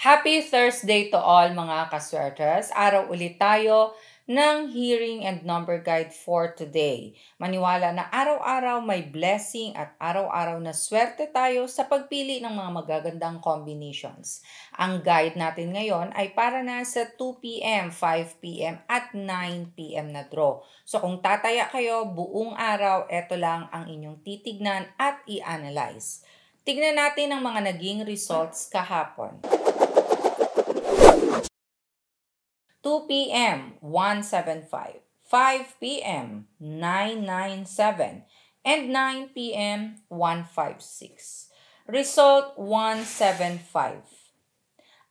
Happy Thursday to all mga kaswerters. Araw ulit tayo ng hearing and number guide for today. Maniwala na araw-araw may blessing at araw-araw na swerte tayo sa pagpili ng mga magagandang combinations. Ang guide natin ngayon ay para na sa 2pm, 5pm at 9pm na draw. So kung tataya kayo buong araw, ito lang ang inyong titignan at i-analyze. Tignan natin ang mga naging results kahapon. 2 p.m. 175, 5 p.m. 997, and 9 p.m. 156. Result 175.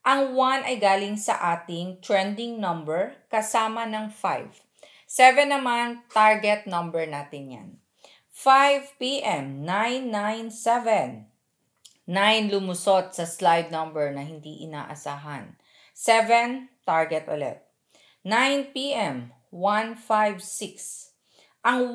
Ang 1 ay galing sa ating trending number kasama ng 5. 7 naman, target number natin yan. 5 p.m. 997. 9 lumusot sa slide number na hindi inaasahan. 7, target ulit. 9 p.m., 156. Ang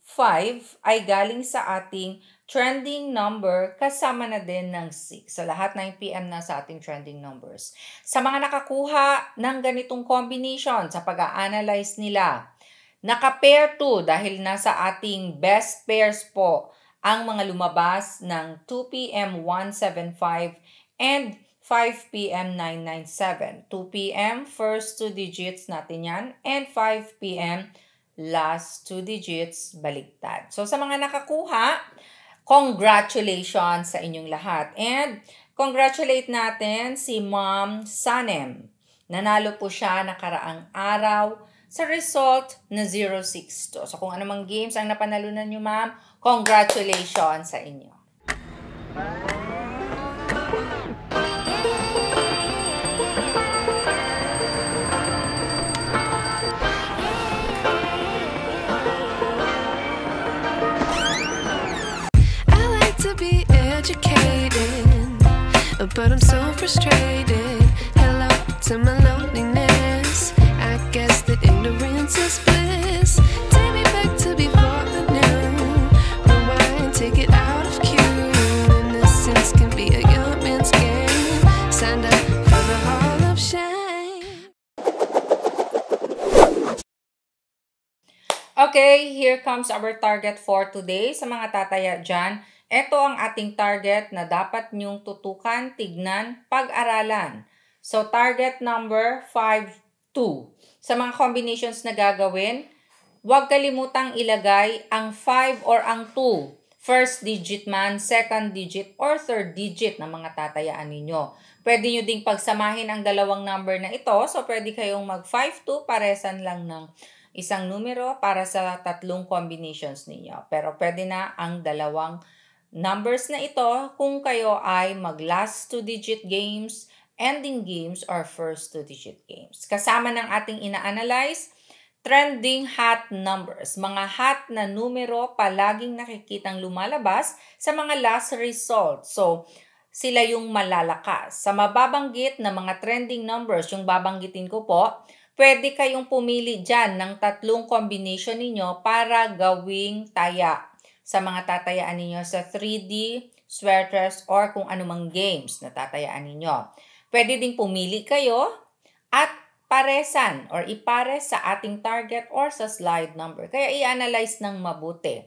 15 ay galing sa ating trending number kasama na din ng 6. So lahat 9 p.m. na sa ating trending numbers. Sa mga nakakuha ng ganitong combination sa pag analyze nila, naka-pair 2 dahil nasa ating best pairs po ang mga lumabas ng 2 p.m. 175 and 5 p.m. 997. 2 p.m. first two digits natin yan. And 5 p.m. last two digits baligtad. So sa mga nakakuha, congratulations sa inyong lahat. And congratulate natin si Ma'am Sanem. Nanalo po siya nakaraang araw sa result na 062. So kung anumang games ang napanalunan niyo, ma'am, congratulations sa inyo. Bye. but I'm so frustrated. Hello to my loneliness. I guess that ignorance is bliss. Take me back to before the knew. Rewind, take it out of cue. Innocence can be a young man's game. Signed up for the Hall of Shame. Okay, here comes our target for today sa mga tataya dyan. Ito ang ating target na dapat niyong tutukan, tignan, pag-aralan. So, target number 5-2. Sa mga combinations na gagawin, huwag kalimutang ilagay ang 5 or ang 2. First digit man, second digit, or third digit na mga tatayaan ninyo. Pwede nyo ding pagsamahin ang dalawang number na ito. So, pwede kayong mag 5-2, paresan lang ng isang numero para sa tatlong combinations ninyo. Pero pwede na ang dalawang number Numbers na ito kung kayo ay mag-last two-digit games, ending games, or first two-digit games. Kasama ng ating ina-analyze, trending hot numbers, mga hot na numero palaging nakikitang lumalabas sa mga last result. So, sila yung malalakas. Sa mababanggit na mga trending numbers, yung babanggitin ko po, pwede kayong pumili dyan ng tatlong combination ninyo para gawing taya sa mga tatayaan ninyo sa 3D, sweaters, or kung anumang games na tatayaan ninyo. Pwede ding pumili kayo at paresan or ipares sa ating target or sa slide number. Kaya i-analyze ng mabuti.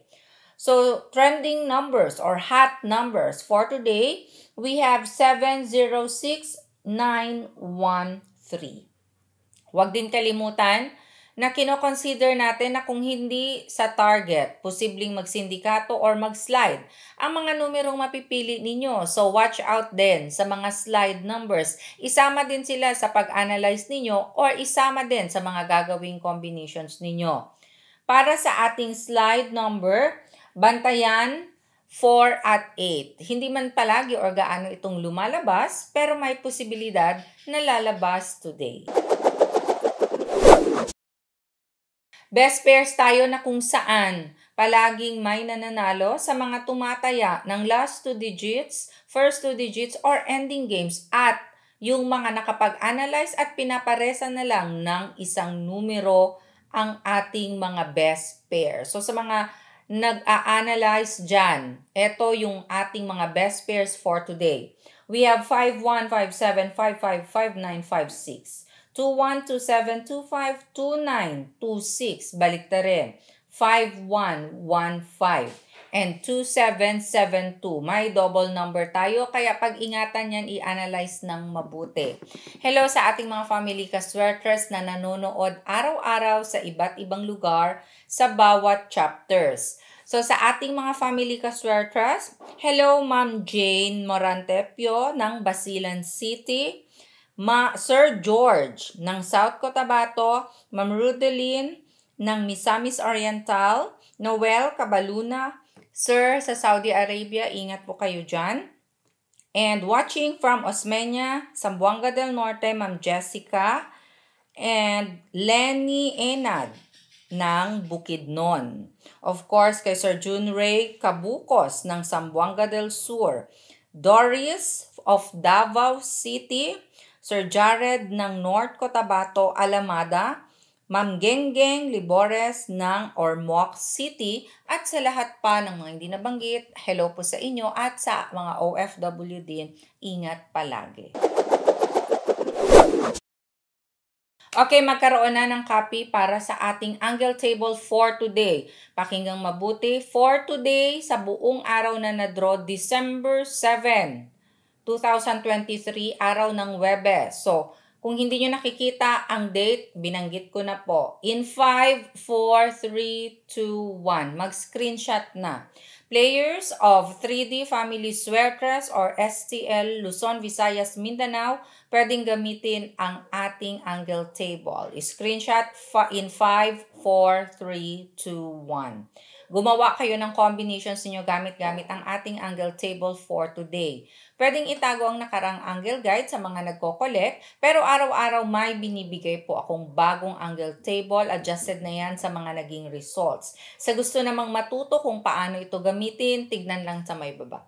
So, trending numbers or hot numbers for today, we have 706913. Huwag din kalimutan, na kinoconsider natin na kung hindi sa target, posibleng magsindikato or mag-slide ang mga numerong mapipili ninyo. So watch out din sa mga slide numbers. Isama din sila sa pag-analyze ninyo or isama din sa mga gagawing combinations ninyo. Para sa ating slide number, bantayan 4 at 8. Hindi man palagi or gaano itong lumalabas, pero may posibilidad na lalabas today. Best pairs tayo na kung saan palaging may nananalo sa mga tumataya ng last two digits, first two digits, or ending games at yung mga nakapag-analyze at pinaparesa na lang ng isang numero ang ating mga best pairs. So sa mga nag-a-analyze dyan, ito yung ating mga best pairs for today. We have 5-1, 5-7, 5-5, 5-9, 5-6. 2-1, 2 Balik na rin. 5 And 2772. 7 May double number tayo. Kaya pag-ingatan yan, i-analyze ng mabuti. Hello sa ating mga family kaswerters na nanonood araw-araw sa iba't ibang lugar sa bawat chapters. So sa ating mga family kaswerters, hello Ma'am Jane Morantepio ng Basilan City. Ma Sir George ng South Cotabato, Ma'am Rudeline ng Misamis Oriental, Noel Cabaluna, Sir, sa Saudi Arabia, ingat po kayo dyan. And watching from Osmeña, Sambuanga del Norte, Ma'am Jessica, and Lenny Enad ng Bukidnon. Of course, kay Sir June Ray Cabucos ng Sambuanga del Sur, Doris of Davao City, Sir Jared ng North Cotabato, Alameda, Ma'am Genggeng Libores ng Ormoc City at sa lahat pa ng mga hindi nabanggit, hello po sa inyo at sa mga OFW din, ingat palagi. Okay, magkaroon na ng copy para sa ating angle table for today. Pakinggang mabuti for today sa buong araw na na-draw December 7. 2023, araw ng Webes. So, kung hindi nyo nakikita ang date, binanggit ko na po. In 5, 4, 3, 2, 1. Mag-screenshot na. Players of 3D Family Suertres or STL Luzon, Visayas, Mindanao, pwedeng gamitin ang ating angle table. Screenshot in 5, 4, 3, 2, 1. Gumawa kayo ng combinations niyo gamit-gamit ang ating angle table for today. Pwedeng itago ang nakarang angle guide sa mga nagko-collect, pero araw-araw may binibigay po akong bagong angle table, adjusted na yan sa mga naging results. Sa gusto namang matuto kung paano ito gamitin, tignan lang sa may baba.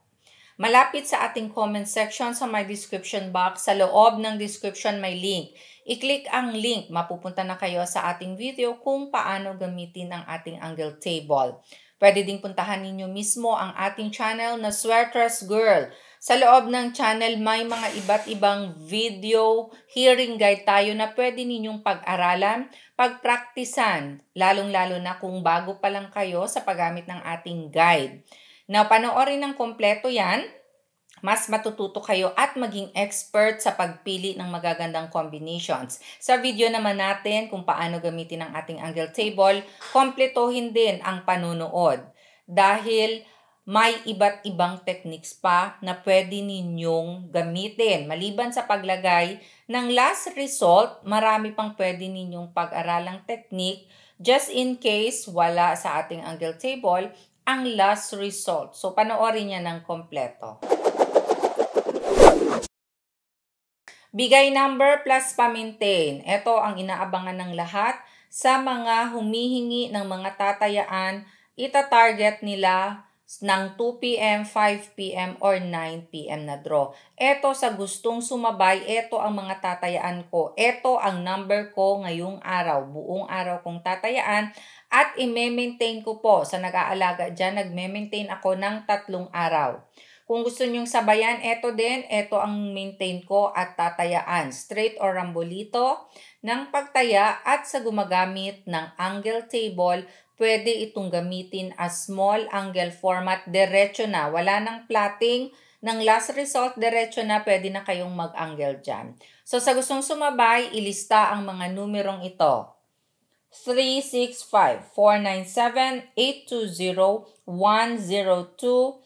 Malapit sa ating comment section sa my description box, sa loob ng description may link. I-click ang link, mapupunta na kayo sa ating video kung paano gamitin ang ating angle table. Pwede ding puntahan ninyo mismo ang ating channel na Sweaters Girl sa loob ng channel, may mga iba't ibang video hearing guide tayo na pwede ninyong pag-aralan, pagpraktisan, lalong-lalo na kung bago pa lang kayo sa paggamit ng ating guide. Now, panoorin ng kompleto yan, mas matututo kayo at maging expert sa pagpili ng magagandang combinations. Sa video naman natin kung paano gamitin ang ating angle table, kompletohin din ang panunood. Dahil may iba't ibang techniques pa na pwede ninyong gamitin. Maliban sa paglagay ng last result, marami pang pwede ninyong pag-aralang technique just in case wala sa ating angle table ang last result. So, panoorin niya ng kompleto. Bigay number plus pa-maintain. Ito ang inaabangan ng lahat sa mga humihingi ng mga tatayaan. Ita-target nila ng 2 p.m., 5 p.m., or 9 p.m. na draw. Ito sa gustong sumabay, ito ang mga tatayaan ko. Ito ang number ko ngayong araw, buong araw kong tatayaan. At i-maintain ko po, sa nag-aalaga dyan, nag-maintain ako ng tatlong araw. Kung gusto nyong sabayan, ito din, ito ang maintain ko at tatayaan. Straight or rambolito ng pagtaya at sa gumagamit ng angle table pwede itong gamitin as small angle format. Diretso na. Wala ng plotting, ng last result, diretso na pwede na kayong mag-angle dyan. So sa gustong sumabay, ilista ang mga numerong ito. 365 497 820 102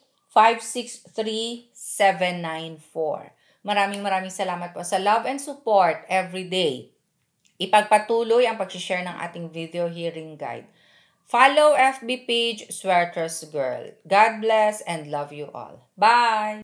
563-794. Maraming maraming salamat po sa love and support every day. Ipagpatuloy ang pag-share ng ating video hearing guide. Follow FB page Sweaters Girl. God bless and love you all. Bye!